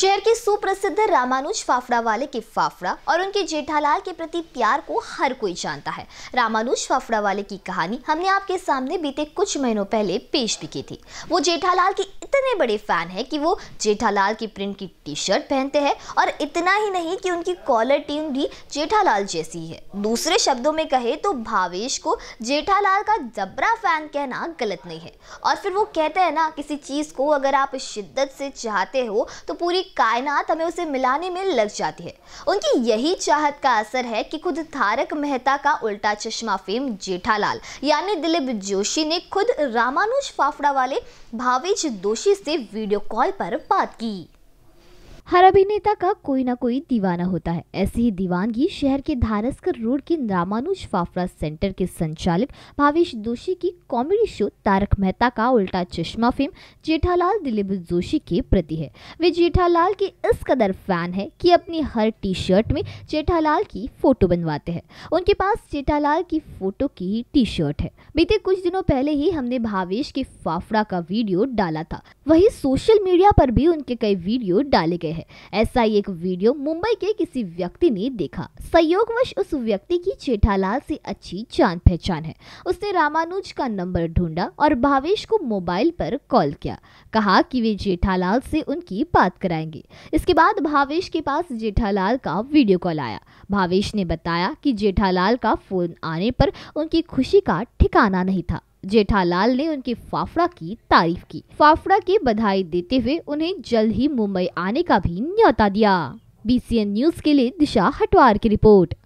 शहर के सुप्रसिद्ध रामानुज फाफड़ा वाले के फाफड़ा और उनके जेठालाल के प्रति प्यार को हर कोई जानता है रामानुज फाफड़ा वाले की कहानी हमने आपके सामने बीते कुछ महीनों पहले पेश भी की थी वो जेठालाल के इतने बड़े फैन है कि वो जेठालाल की प्रिंट की टी शर्ट पहनते हैं और इतना ही नहीं कि उनकी कॉलर टीम भी जेठालाल जैसी है दूसरे शब्दों में कहे तो भावेश को जेठालाल का जबरा फैन कहना गलत नहीं है और फिर वो कहते हैं ना किसी चीज़ को अगर आप शिद्दत से चाहते हो तो पूरी कायनात हमें उसे मिलाने में लग जाती है उनकी यही चाहत का असर है कि खुद तारक मेहता का उल्टा चश्मा फेम जेठालाल यानी दिलीप जोशी ने खुद रामानुज फाफड़ा वाले भावेश दोषी से वीडियो कॉल पर बात की हर अभिनेता का कोई ना कोई दीवाना होता है ऐसी ही दीवानगी शहर के धारस्कर रोड के रामानुज फाफड़ा सेंटर के संचालक भावेश जोशी की कॉमेडी शो तारक मेहता का उल्टा चश्मा फिल्म जेठालाल दिलीप जोशी के प्रति है वे जेठालाल के इस कदर फैन है कि अपनी हर टी शर्ट में जेठालाल की फोटो बनवाते हैं उनके पास जेठालाल की फोटो की टी शर्ट है बीते कुछ दिनों पहले ही हमने भावेश के फाफड़ा का वीडियो डाला था वही सोशल मीडिया पर भी उनके कई वीडियो डाले गए हैं है ऐसा ही एक वीडियो मुंबई के किसी व्यक्ति ने देखा संयोगवश उस व्यक्ति की चेठालाल से अच्छी जान पहचान है उसने रामानुज का नंबर ढूंढा और भावेश को मोबाइल पर कॉल किया कहा कि वे जेठालाल से उनकी बात कराएंगे इसके बाद भावेश के पास जेठालाल का वीडियो कॉल आया भावेश ने बताया कि जेठालाल का फोन आने पर उनकी खुशी का ठिकाना नहीं था जेठालाल ने उनकी फाफड़ा की तारीफ की फाफड़ा की बधाई देते हुए उन्हें जल्द ही मुंबई आने का भी न्यौता दिया एन न्यूज के लिए दिशा हटवार की रिपोर्ट